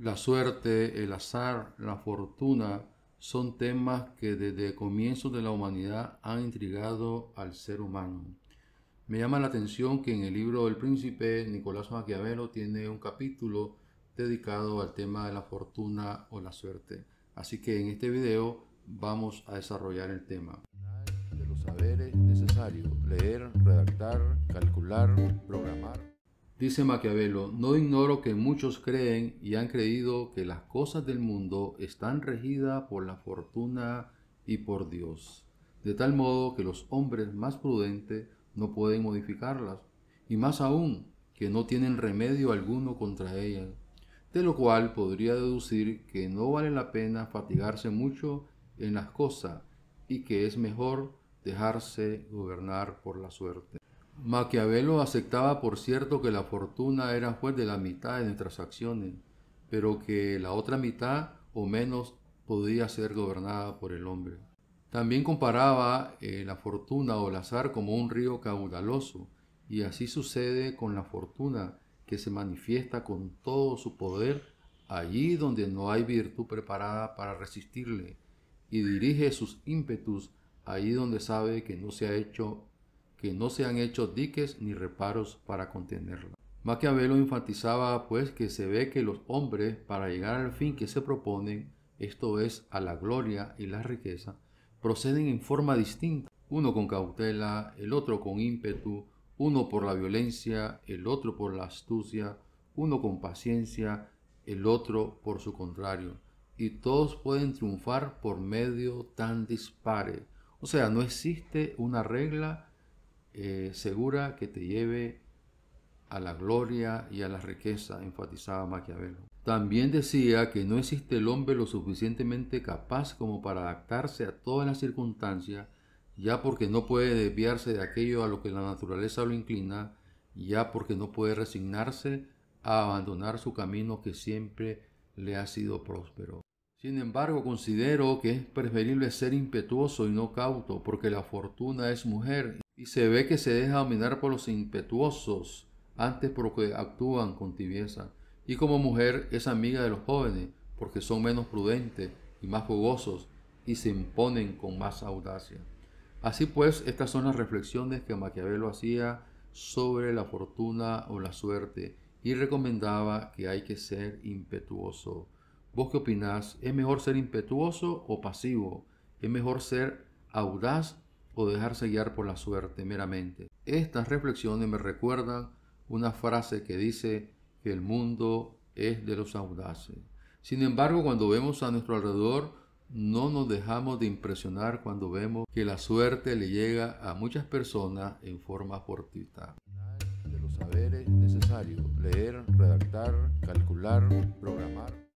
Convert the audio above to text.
La suerte, el azar, la fortuna son temas que desde comienzos de la humanidad han intrigado al ser humano. Me llama la atención que en el libro del Príncipe, Nicolás Maquiavelo tiene un capítulo dedicado al tema de la fortuna o la suerte. Así que en este video vamos a desarrollar el tema. De los saberes necesarios, leer, redactar, calcular, programar. Dice Maquiavelo, no ignoro que muchos creen y han creído que las cosas del mundo están regidas por la fortuna y por Dios, de tal modo que los hombres más prudentes no pueden modificarlas, y más aún que no tienen remedio alguno contra ellas, de lo cual podría deducir que no vale la pena fatigarse mucho en las cosas y que es mejor dejarse gobernar por la suerte. Maquiavelo aceptaba, por cierto, que la fortuna era juez pues, de la mitad de nuestras acciones, pero que la otra mitad o menos podía ser gobernada por el hombre. También comparaba eh, la fortuna o el azar como un río caudaloso, y así sucede con la fortuna que se manifiesta con todo su poder allí donde no hay virtud preparada para resistirle, y dirige sus ímpetus allí donde sabe que no se ha hecho que no se han hecho diques ni reparos para contenerla. Maquiavelo enfatizaba pues que se ve que los hombres para llegar al fin que se proponen, esto es a la gloria y la riqueza, proceden en forma distinta, uno con cautela, el otro con ímpetu, uno por la violencia, el otro por la astucia, uno con paciencia, el otro por su contrario, y todos pueden triunfar por medio tan dispare. O sea, no existe una regla eh, segura que te lleve a la gloria y a la riqueza, enfatizaba Maquiavelo. También decía que no existe el hombre lo suficientemente capaz como para adaptarse a todas las circunstancias, ya porque no puede desviarse de aquello a lo que la naturaleza lo inclina, ya porque no puede resignarse a abandonar su camino que siempre le ha sido próspero. Sin embargo, considero que es preferible ser impetuoso y no cauto, porque la fortuna es mujer y se ve que se deja dominar por los impetuosos antes porque actúan con tibieza. Y como mujer es amiga de los jóvenes porque son menos prudentes y más jugosos y se imponen con más audacia. Así pues, estas son las reflexiones que Maquiavelo hacía sobre la fortuna o la suerte y recomendaba que hay que ser impetuoso. ¿Vos qué opinás? ¿Es mejor ser impetuoso o pasivo? ¿Es mejor ser audaz o dejarse guiar por la suerte meramente. Estas reflexiones me recuerdan una frase que dice que el mundo es de los audaces. Sin embargo, cuando vemos a nuestro alrededor, no nos dejamos de impresionar cuando vemos que la suerte le llega a muchas personas en forma fortuita. De los saberes necesarios, leer, redactar, calcular, programar.